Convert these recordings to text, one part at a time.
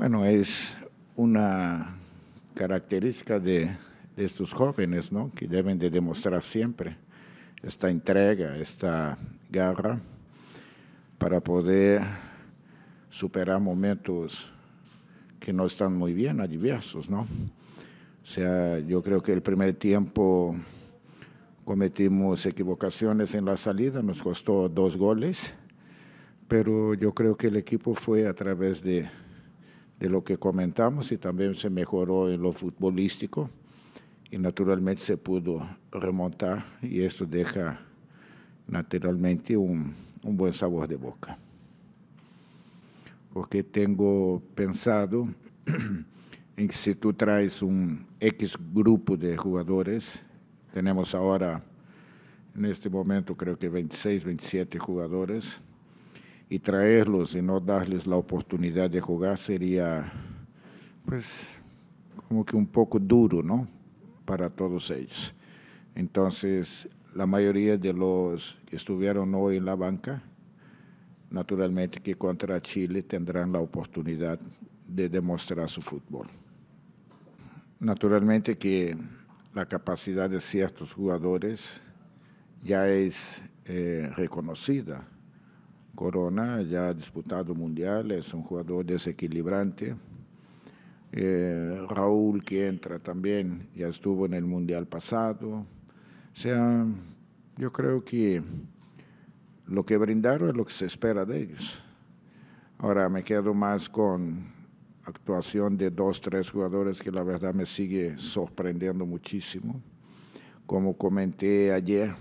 Bueno, es una característica de, estos jóvenes, ¿no? Que deben de demostrar siempre esta entrega, esta garra para poder superar momentos que no están muy bien, adversos, ¿no? O sea, yo creo que el primer tiempo cometimos equivocaciones en la salida, nos costó dos goles, pero yo creo que el equipo fue a través de de lo que comentamos y también se mejoró en lo futbolístico y naturalmente se pudo remontar y esto deja naturalmente un, buen sabor de boca. Porque tengo pensado en que si tú traes un X grupo de jugadores, tenemos ahora en este momento creo que 26, 27 jugadores, y traerlos y no darles la oportunidad de jugar sería, pues, como que un poco duro, ¿no? Para todos ellos. Entonces, la mayoría de los que estuvieron hoy en la banca, naturalmente que contra Chile tendrán la oportunidad de demostrar su fútbol. Naturalmente que la capacidad de ciertos jugadores ya es eh, reconocida Corona, ya ha disputado Mundial, es un jugador desequilibrante. Eh, Raúl que entra también, ya estuvo en el Mundial pasado. O sea, yo creo que lo que brindaron es lo que se espera de ellos. Ahora me quedo más con actuación de dos, tres jugadores que la verdad me sigue sorprendiendo muchísimo. Como comenté ayer,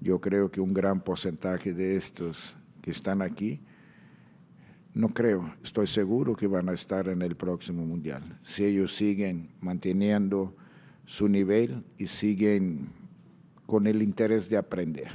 yo creo que un gran porcentaje de estos que están aquí, no creo, estoy seguro que van a estar en el próximo mundial. Si ellos siguen manteniendo su nivel y siguen con el interés de aprender.